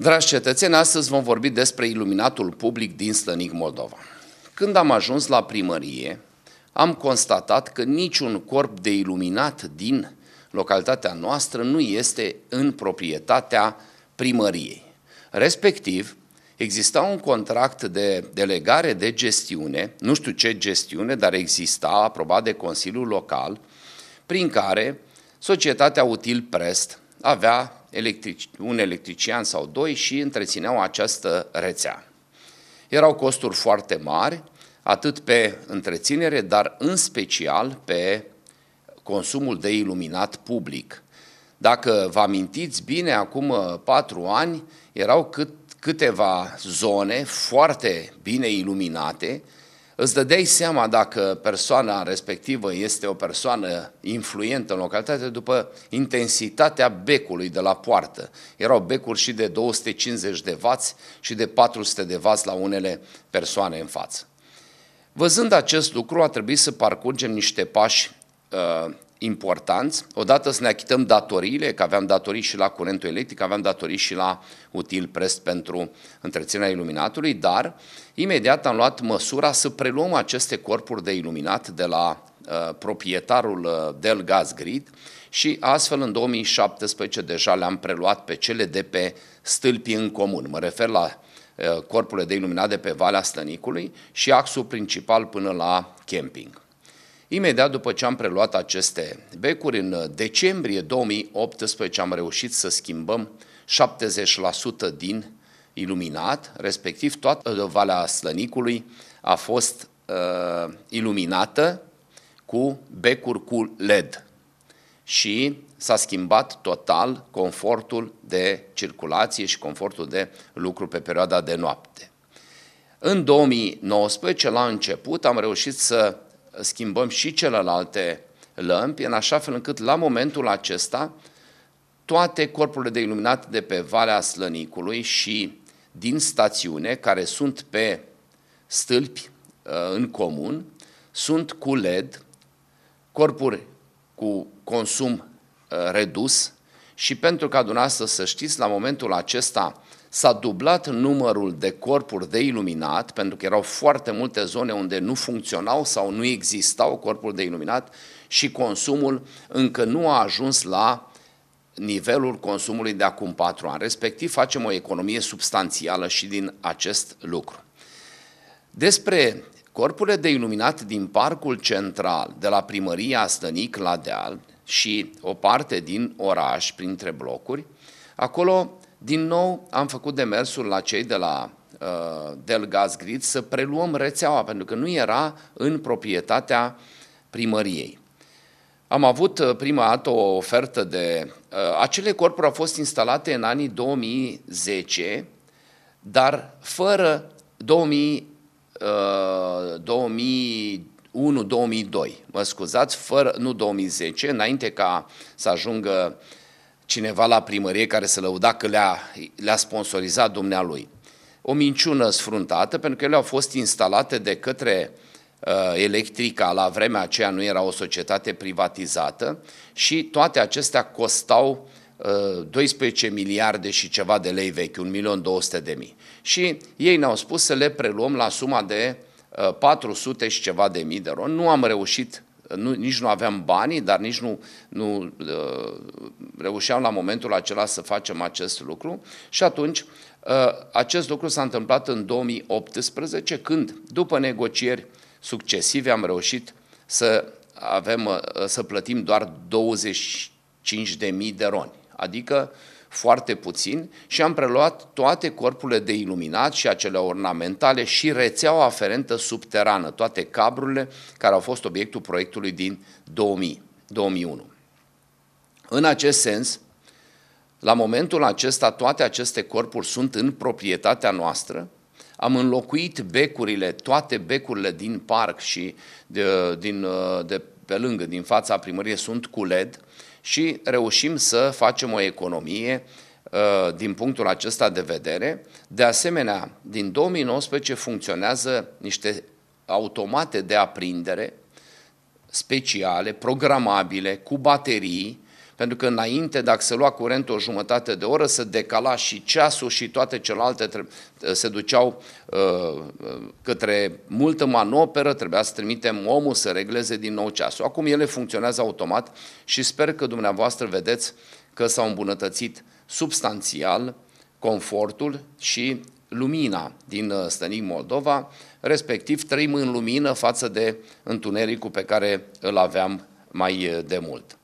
Dragi cetățeni, astăzi vom vorbi despre iluminatul public din Slănic Moldova. Când am ajuns la primărie, am constatat că niciun corp de iluminat din localitatea noastră nu este în proprietatea primăriei. Respectiv, exista un contract de delegare de gestiune, nu știu ce gestiune, dar exista, aprobat de Consiliul Local, prin care societatea Util Prest avea un electrician sau doi și întrețineau această rețea. Erau costuri foarte mari, atât pe întreținere, dar în special pe consumul de iluminat public. Dacă vă amintiți bine, acum uh, patru ani erau cât, câteva zone foarte bine iluminate, îți dădeai seama dacă persoana respectivă este o persoană influentă în localitate după intensitatea becului de la poartă. Erau becuri și de 250 de vați și de 400 de vați la unele persoane în față. Văzând acest lucru, a trebuit să parcurgem niște pași uh, importanți. Odată să ne achităm datoriile, că aveam datorii și la curentul electric, aveam datorii și la util prest pentru întreținerea iluminatului, dar imediat am luat măsura să preluăm aceste corpuri de iluminat de la uh, proprietarul uh, Del Gas Grid și astfel în 2017 deja le-am preluat pe cele de pe stâlpii în comun. Mă refer la uh, corpurile de iluminat de pe Valea Stănicului și axul principal până la camping. Imediat după ce am preluat aceste becuri, în decembrie 2018 am reușit să schimbăm 70% din iluminat, respectiv toată Valea Slănicului a fost uh, iluminată cu becuri cu LED și s-a schimbat total confortul de circulație și confortul de lucru pe perioada de noapte. În 2019, la început, am reușit să schimbăm și celelalte lămpi, în așa fel încât la momentul acesta toate corpurile de iluminat de pe Valea Slănicului și din stațiune, care sunt pe stâlpi uh, în comun, sunt cu LED, corpuri cu consum uh, redus și pentru ca dumneavoastră să știți, la momentul acesta S-a dublat numărul de corpuri de iluminat, pentru că erau foarte multe zone unde nu funcționau sau nu existau corpuri de iluminat și consumul încă nu a ajuns la nivelul consumului de acum patru ani. Respectiv, facem o economie substanțială și din acest lucru. Despre corpurile de iluminat din parcul central, de la primăria Stănic la Deal și o parte din oraș, printre blocuri, acolo din nou, am făcut demersul la cei de la uh, Delgaz Grid să preluăm rețeaua, pentru că nu era în proprietatea primăriei. Am avut uh, prima dată o ofertă de... Uh, acele corpuri au fost instalate în anii 2010, dar fără 2000, uh, 2001-2002, mă scuzați, fără, nu 2010, înainte ca să ajungă uh, cineva la primărie care se lăuda că le-a, le-a sponsorizat dumnealui. O minciună sfruntată, pentru că ele au fost instalate de către uh, Electrica, la vremea aceea nu era o societate privatizată și toate acestea costau uh, 12 miliarde și ceva de lei vechi, 1.200.000. Și ei ne-au spus să le preluăm la suma de 400 uh, și ceva de mii de ron. Nu am reușit nu, nici nu aveam banii, dar nici nu, nu uh, reușeam la momentul acela să facem acest lucru. Și atunci, uh, acest lucru s-a întâmplat în 2018, când, după negocieri succesive, am reușit să, avem, uh, să plătim doar 25.000 de roni. Adică uh, foarte puțin și am preluat toate corpurile de iluminat și acele ornamentale și rețeaua aferentă subterană, toate cabrurile care au fost obiectul proiectului din 2000, 2001. În acest sens, la momentul acesta toate aceste corpuri sunt în proprietatea noastră, am înlocuit becurile, toate becurile din parc și de, din, de pe lângă, din fața primăriei, sunt cu LED, și reușim să facem o economie uh, din punctul acesta de vedere. De asemenea, din 2019 funcționează niște automate de aprindere speciale, programabile, cu baterii, pentru că înainte, dacă se lua curent o jumătate de oră, se decala și ceasul și toate celelalte se duceau uh, uh, către multă manoperă, trebuia să trimitem omul să regleze din nou ceasul. Acum ele funcționează automat și sper că dumneavoastră vedeți că s-au îmbunătățit substanțial confortul și lumina din uh, Stănic Moldova, respectiv trăim în lumină față de întunericul pe care îl aveam mai uh, de mult.